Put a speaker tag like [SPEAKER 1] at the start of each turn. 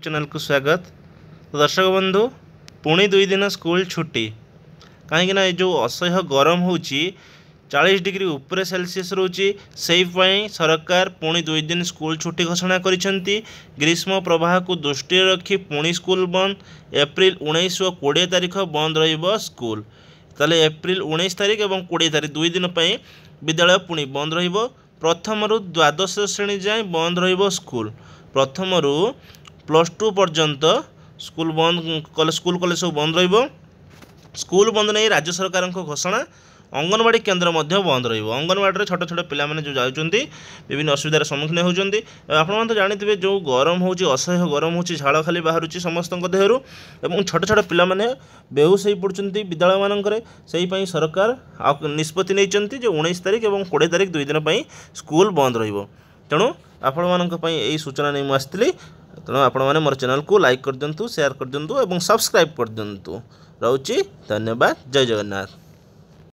[SPEAKER 1] ଚ୍ୟାନେଲକୁ ସ୍ୱାଗତ ତ ଦର୍ଶକ ବନ୍ଧୁ ପୁଣି ଦୁଇ ଦିନ ସ୍କୁଲ ଛୁଟି କାହିଁକିନା ଏ ଯେଉଁ ଅସହ୍ୟ ଗରମ ହେଉଛି ଚାଳିଶ ଡିଗ୍ରୀ ଉପରେ ସେଲସିୟସ୍ ରହୁଛି ସେଇପାଇଁ ସରକାର ପୁଣି ଦୁଇ ଦିନ ସ୍କୁଲ ଛୁଟି ଘୋଷଣା କରିଛନ୍ତି ଗ୍ରୀଷ୍ମ ପ୍ରବାହକୁ ଦୃଷ୍ଟିରେ ରଖି ପୁଣି ସ୍କୁଲ ବନ୍ଦ ଏପ୍ରିଲ ଉଣେଇଶ ଓ କୋଡ଼ିଏ ତାରିଖ ବନ୍ଦ ରହିବ ସ୍କୁଲ ତାହେଲେ ଏପ୍ରିଲ ଉଣେଇଶ ତାରିଖ ଏବଂ କୋଡ଼ିଏ ତାରିଖ ଦୁଇ ଦିନ ପାଇଁ ବିଦ୍ୟାଳୟ ପୁଣି ବନ୍ଦ ରହିବ ପ୍ରଥମରୁ ଦ୍ୱାଦଶ ଶ୍ରେଣୀ ଯାଏଁ ବନ୍ଦ ରହିବ ସ୍କୁଲ ପ୍ରଥମରୁ প্লস টু পর্যন্ত স্কুল বন্ধ স্কুল কলেজ সব বন্ধ রহব স্কুল বন্ধ নেই রাজ্য সরকার ঘোষণা অঙ্গনবাড়ি কেন্দ্র মধ্যে বন্ধ রহব অঙ্গনবাড়ি ছোট ছোট পিলামানে যে যাচ্ছেন বিভিন্ন অসুবিধার সম্মুখীন হচ্ছেন আপনার তো জাঁথিবে যে গরম হচ্ছে অসহ্য গরম হচ্ছে ঝাল খালি বাহুছি সমস্ত দেহর এবং ছোট ছোট পিলামানে বেহুস হয়ে পড়ছেন বিদ্যালয় মানুষের সেইপা সরকার নিষ্পতি নিয়েছেন যে উনিশ তারিখ এবং কোড়ি তারিখ দুই দিন স্কুল বন্ধ রহব তেণু ଆପଣମାନଙ୍କ ପାଇଁ ଏଇ ସୂଚନା ନେଇ ମୁଁ ଆସିଥିଲି ତେଣୁ ଆପଣମାନେ ମୋର ଚ୍ୟାନେଲ୍କୁ ଲାଇକ୍ କରିଦିଅନ୍ତୁ ସେୟାର କରିଦିଅନ୍ତୁ ଏବଂ ସବସ୍କ୍ରାଇବ୍ କରିଦିଅନ୍ତୁ ରହୁଛି ଧନ୍ୟବାଦ ଜୟ ଜଗନ୍ନାଥ